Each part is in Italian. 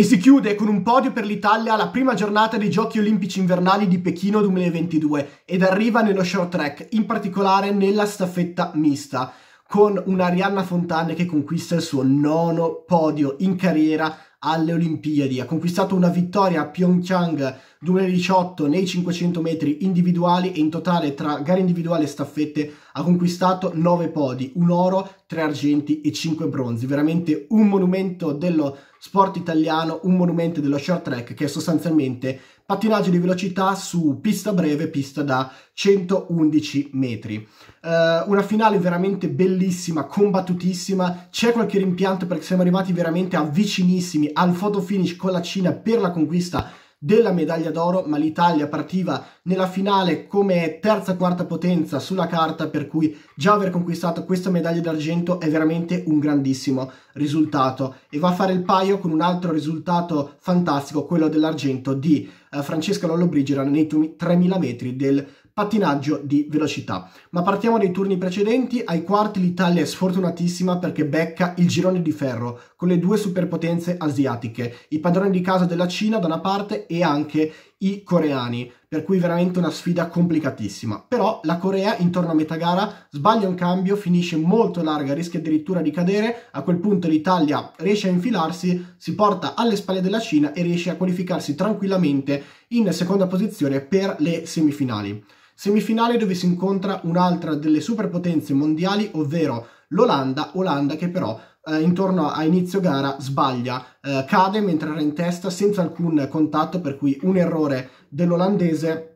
E si chiude con un podio per l'Italia alla prima giornata dei Giochi Olimpici Invernali di Pechino 2022 ed arriva nello short track, in particolare nella staffetta mista, con un'Arianna Fontane che conquista il suo nono podio in carriera alle Olimpiadi. Ha conquistato una vittoria a Pyeongchang 2018 nei 500 metri individuali e in totale tra gare individuali e staffette ha conquistato 9 podi, un oro, 3 argenti e 5 bronzi. Veramente un monumento dello sport italiano, un monumento dello short track che è sostanzialmente pattinaggio di velocità su pista breve, pista da 111 metri. Uh, una finale veramente bellissima, combattutissima, c'è qualche rimpianto perché siamo arrivati veramente a vicinissimi al photo finish con la Cina per la conquista della medaglia d'oro, ma l'Italia partiva nella finale come terza quarta potenza sulla carta, per cui già aver conquistato questa medaglia d'argento è veramente un grandissimo risultato e va a fare il paio con un altro risultato fantastico, quello dell'argento di eh, Francesca Lollobrigida nei 3000 metri del pattinaggio di velocità. Ma partiamo dai turni precedenti, ai quarti l'Italia è sfortunatissima perché becca il girone di ferro con le due superpotenze asiatiche, i padroni di casa della Cina da una parte e anche i coreani, per cui veramente una sfida complicatissima. Però la Corea intorno a metà gara sbaglia un cambio, finisce molto larga, rischia addirittura di cadere, a quel punto l'Italia riesce a infilarsi, si porta alle spalle della Cina e riesce a qualificarsi tranquillamente in seconda posizione per le semifinali. Semifinale dove si incontra un'altra delle superpotenze mondiali, ovvero l'Olanda, Olanda che però eh, intorno a inizio gara sbaglia, eh, cade mentre era in testa senza alcun contatto, per cui un errore dell'olandese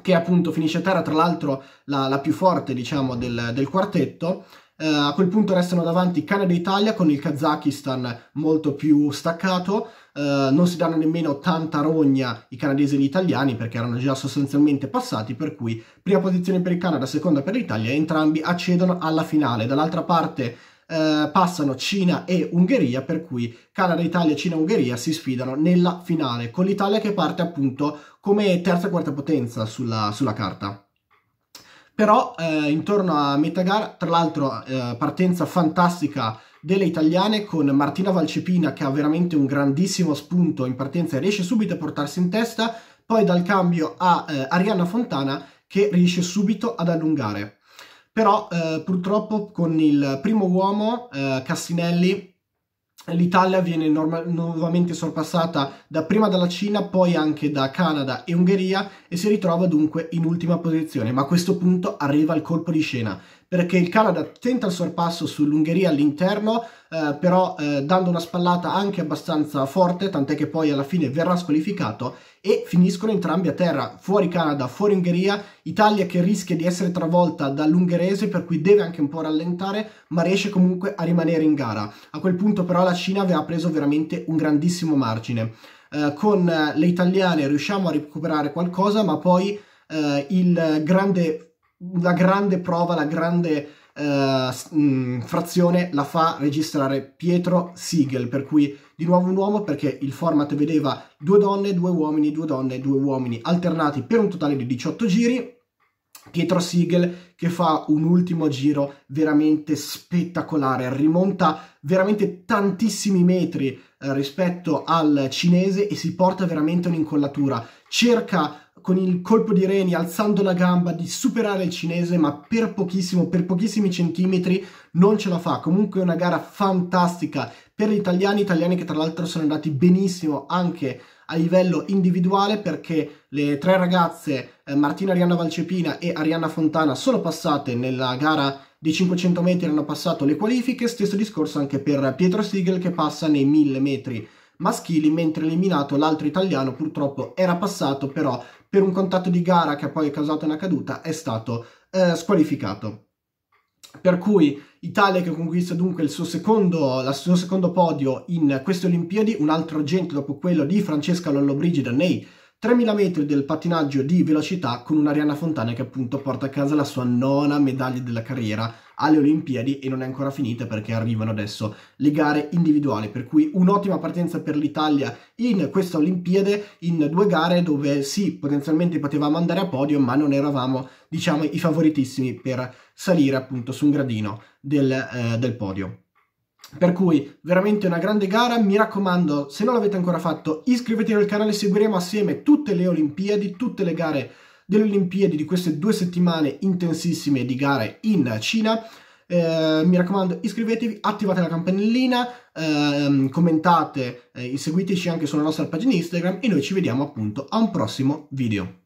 che appunto finisce a terra, tra l'altro la, la più forte diciamo del, del quartetto. Eh, a quel punto restano davanti Canada e Italia con il Kazakistan molto più staccato, eh, non si danno nemmeno tanta rogna i canadesi e gli italiani perché erano già sostanzialmente passati, per cui prima posizione per il Canada, seconda per l'Italia e entrambi accedono alla finale. Dall'altra parte eh, passano Cina e Ungheria, per cui Canada, Italia, Cina e Ungheria si sfidano nella finale, con l'Italia che parte appunto come terza e quarta potenza sulla, sulla carta. Però eh, intorno a metà gara, tra l'altro eh, partenza fantastica delle italiane con Martina Valcepina che ha veramente un grandissimo spunto in partenza e riesce subito a portarsi in testa, poi dal cambio a eh, Arianna Fontana che riesce subito ad allungare. Però eh, purtroppo con il primo uomo, eh, Cassinelli, l'Italia viene norma- nuovamente sorpassata da prima dalla Cina, poi anche da Canada e Ungheria e si ritrova dunque in ultima posizione, ma a questo punto arriva il colpo di scena perché il Canada tenta il sorpasso sull'Ungheria all'interno, eh, però eh, dando una spallata anche abbastanza forte, tant'è che poi alla fine verrà squalificato e finiscono entrambi a terra, fuori Canada, fuori Ungheria, Italia che rischia di essere travolta dall'ungherese per cui deve anche un po' rallentare, ma riesce comunque a rimanere in gara. A quel punto però la Cina aveva preso veramente un grandissimo margine. Eh, con eh, le italiane riusciamo a recuperare qualcosa, ma poi eh, il grande la grande prova, la grande uh, eh, mh, mm, frazione la fa registrare Pietro Siegel, per cui di nuovo un uomo perché il format vedeva due donne, due uomini, due donne, due uomini alternati per un totale di 18 giri. Pietro Siegel che fa un ultimo giro veramente spettacolare, rimonta veramente tantissimi metri eh, rispetto al cinese e si porta veramente un'incollatura. Cerca con il colpo di Reni, alzando la gamba, di superare il cinese, ma per pochissimo, per pochissimi centimetri non ce la fa. Comunque è una gara fantastica per gli italiani, italiani che tra l'altro sono andati benissimo anche a livello individuale perché le tre ragazze, eh, Martina Arianna Valcepina e Arianna Fontana, sono passate nella gara dei 500 metri, hanno passato le qualifiche, stesso discorso anche per Pietro Siegel che passa nei 1000 metri maschili, mentre eliminato l'altro italiano purtroppo era passato, però per un contatto di gara che ha poi causato una caduta, è stato eh, squalificato. Per cui Italia che conquista dunque il suo secondo, la suo secondo podio in queste Olimpiadi, un altro argento dopo quello di Francesca Lollobrigida nei 3000 metri del pattinaggio di velocità con un'Arianna Fontana che appunto porta a casa la sua nona medaglia della carriera alle Olimpiadi e non è ancora finita perché arrivano adesso le gare individuali, per cui un'ottima partenza per l'Italia in questa Olimpiade, in due gare dove sì, potenzialmente potevamo andare a podio, ma non eravamo, diciamo, i favoritissimi per salire appunto su un gradino del, eh, del podio. Per cui veramente una grande gara, mi raccomando, se non l'avete ancora fatto, iscrivetevi al canale, seguiremo assieme tutte le Olimpiadi, tutte le gare delle Olimpiadi di queste due settimane intensissime di gare in Cina. Eh, mi raccomando, iscrivetevi, attivate la campanellina, ehm, commentate, eh, seguiteci anche sulla nostra pagina Instagram e noi ci vediamo appunto a un prossimo video.